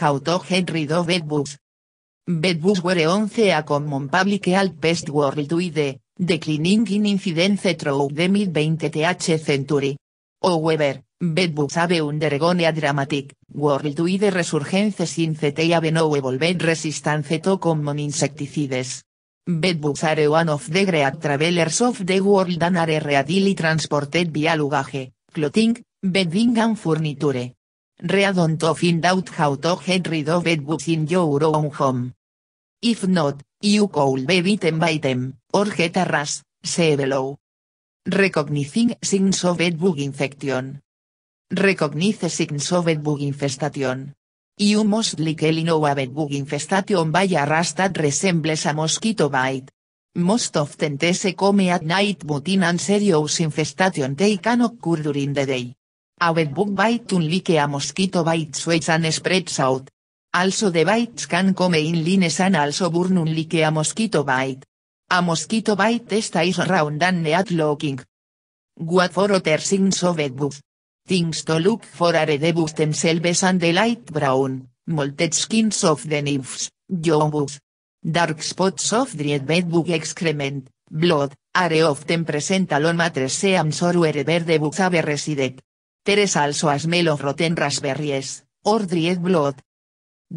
how to get rid bedbugs. were once a common public health pest worldwide, declining in incidence through the mid-20th century. However, bedbugs have undergone a dramatic, worldwide resurgence since they have evolved resistance to common insecticides. Bedbugs are one of the great travelers of the world and are readily transported via luggage, clothing, bedding and furniture. Readon to find out how to get rid of bedbugs in your own home. If not, you call be bitten by them, or get a rash, see below. Recognizing signs of bedbug infection. Recognize signs of bedbug infestation. You most likely know a bedbug infestation by a rash that resembles a mosquito bite. Most often they come at night but in an serious infestation they can occur during the day. A bug bite unlike a mosquito bite sweats and spreads out. Also the bites can come in lines and also burn unlike a mosquito bite. A mosquito bite stays round and neat looking. What for other things of bugs? Things to look for are the bugs themselves and the light brown, molted skins of the nymphs, bugs. Dark spots of dried bug excrement, blood, are often present along matres seams or wherever the bugs have resided. Teresa also as melo roten raspberries, or blood.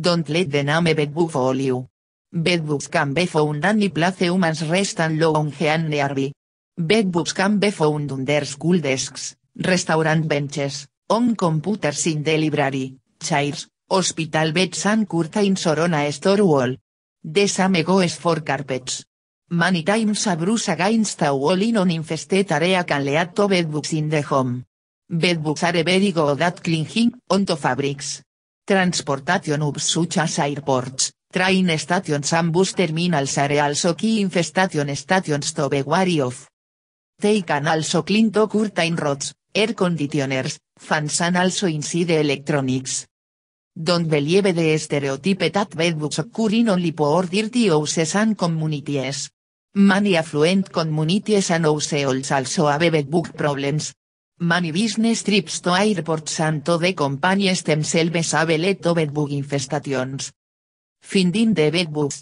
Don't let the name bedbug fool you. Bedbugs can be found any place humans rest and lounge and nearby. Bedbugs can be found under school desks, restaurant benches, on computers in the library, chairs, hospital beds and curtains or on a store wall. The same goes for carpets. Many times a bruise against a wall in an infested area can lead to bedbugs in the home. Bedbugs are very good at clinging onto fabrics. Transportation of such as airports, train stations and bus terminals are also key infestation stations to wary of. They can also clean to curtain rods, air conditioners, fans and also inside electronics. Don't believe the stereotype that bedbugs in only poor dirty houses and communities. Many affluent communities and households also have bedbug problems, Money business trips to airport santo de the companies themselves have bedbug infestations. Finding the bedbugs.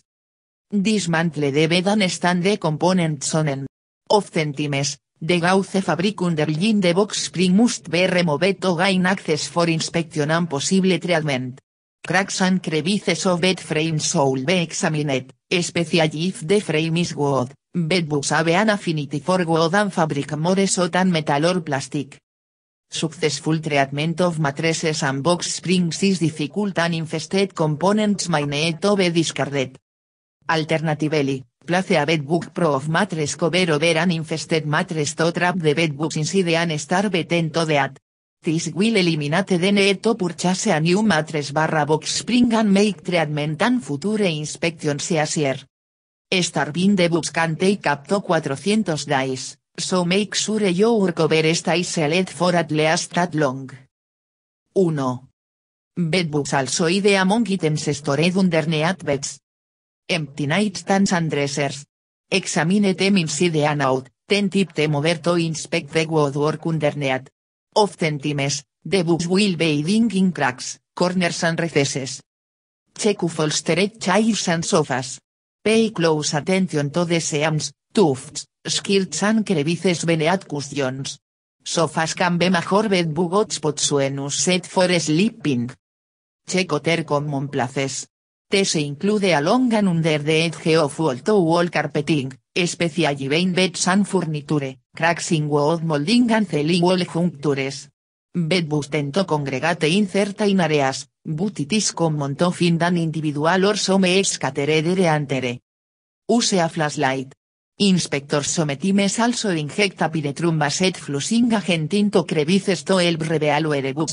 Dismantle de bed and stand the components on Of centimes, de the gauze fabric de de box spring must be removed to gain access for inspection and possible treatment. Cracks and crevices of bed frames should be examined, especially if the frame is wood. Bedbugs have affinity for wood fabric more so metal or plastic. Successful treatment of mattresses and box springs is difficult and infested components may need to be discarded. Alternatively, place a bedbug pro of mattress cover over an infested mattress to trap the bedbugs inside and start them to at. This will eliminate the need purchase a new mattress barra box spring and make treatment and future inspections easier. Starbin the Buscante y captó 400 dice, so make sure you recover esta y select for at least that long. 1. Bedbugs also ide among items stored underneath beds. Empty stands and dressers. Examine them inside and out, then tip them over to inspect the woodwork underneath. Often times, the books will be hiding in cracks, corners and recesses. Check upholstered chairs and sofas. Pay close attention to the seams, tufts, skirts and crevices beneath cushions. Sofas can be major bed when potsuenus set for sleeping. Check con common places. se include along and under the edge of wall-to-wall carpeting, especially vein beds and furniture, cracks in wood molding and ceiling wall junctures. Bed to congregate in certain areas, but it is individual or some scattered antere. Use a flashlight. Inspector sometimes also e injecta piretrum set flusing flushing agent into crevices to el reveal where